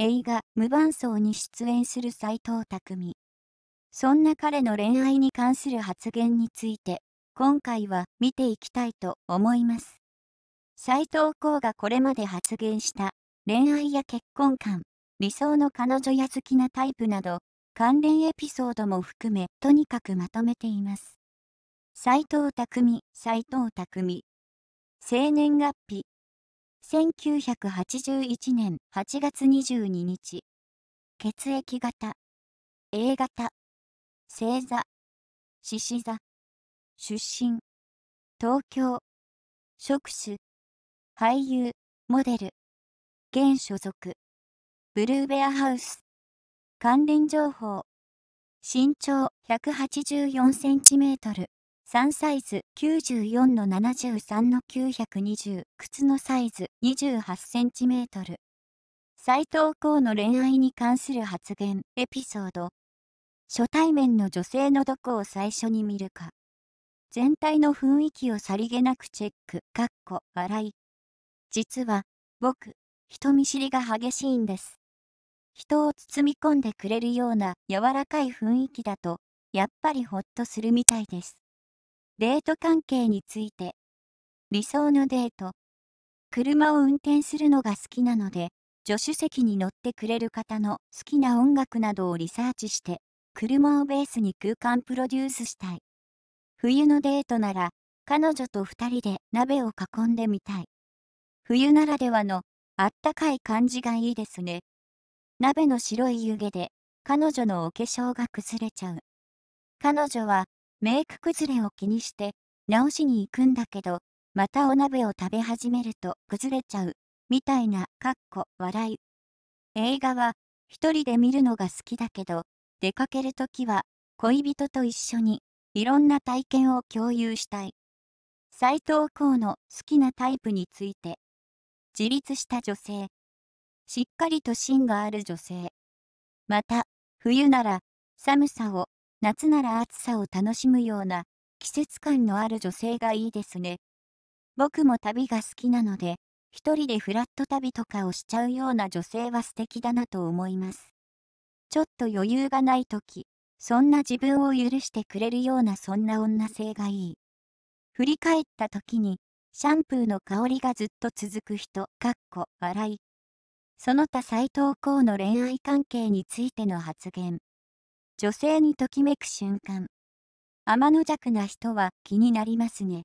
映画「無伴奏」に出演する斎藤工そんな彼の恋愛に関する発言について今回は見ていきたいと思います斎藤浩がこれまで発言した恋愛や結婚観理想の彼女や好きなタイプなど関連エピソードも含めとにかくまとめています斎藤工斎藤工生年月日1981年8月22日血液型 A 型星座獅子座出身東京職種俳優モデル現所属ブルーベアハウス関連情報身長1 8 4センチメートル3サイズ94の73の920靴のサイズ28センチメートル斎藤幸の恋愛に関する発言エピソード初対面の女性のどこを最初に見るか全体の雰囲気をさりげなくチェックかっこ笑い実は僕人見知りが激しいんです人を包み込んでくれるような柔らかい雰囲気だとやっぱりホッとするみたいですデート関係について理想のデート車を運転するのが好きなので助手席に乗ってくれる方の好きな音楽などをリサーチして車をベースに空間プロデュースしたい冬のデートなら彼女と2人で鍋を囲んでみたい冬ならではのあったかい感じがいいですね鍋の白い湯気で彼女のお化粧が崩れちゃう彼女はメイク崩れを気にして直しに行くんだけど、またお鍋を食べ始めると崩れちゃう、みたいな、かっこ笑い。映画は一人で見るのが好きだけど、出かけるときは恋人と一緒にいろんな体験を共有したい。斎藤幸の好きなタイプについて。自立した女性。しっかりと芯がある女性。また、冬なら寒さを夏なら暑さを楽しむような季節感のある女性がいいですね。僕も旅が好きなので、一人でフラット旅とかをしちゃうような女性は素敵だなと思います。ちょっと余裕がない時、そんな自分を許してくれるようなそんな女性がいい。振り返った時に、シャンプーの香りがずっと続く人、かっこ、笑い。その他斎藤幸の恋愛関係についての発言。女性にときめく瞬間。天の弱な人は気になりますね。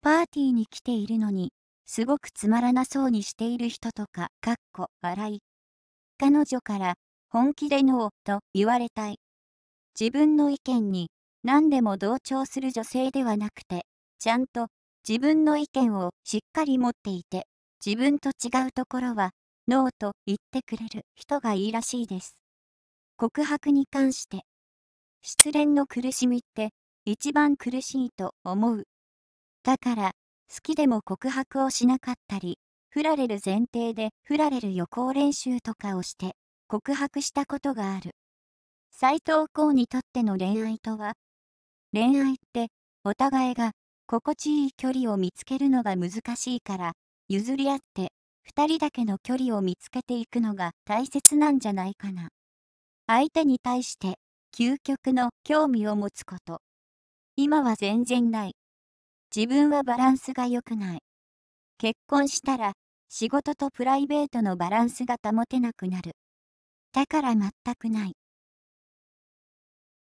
パーティーに来ているのに、すごくつまらなそうにしている人とか、かっこ笑い。彼女から本気でノーと言われたい。自分の意見に何でも同調する女性ではなくて、ちゃんと自分の意見をしっかり持っていて、自分と違うところはノーと言ってくれる人がいいらしいです。告白に関して。失恋の苦しみって一番苦しいと思う。だから、好きでも告白をしなかったり、振られる前提で振られる予行練習とかをして告白したことがある。斎藤浩にとっての恋愛とは恋愛ってお互いが心地いい距離を見つけるのが難しいから譲り合って2人だけの距離を見つけていくのが大切なんじゃないかな。相手に対して究極の興味を持つこと。今は全然ない。自分はバランスが良くない。結婚したら仕事とプライベートのバランスが保てなくなる。だから全くない。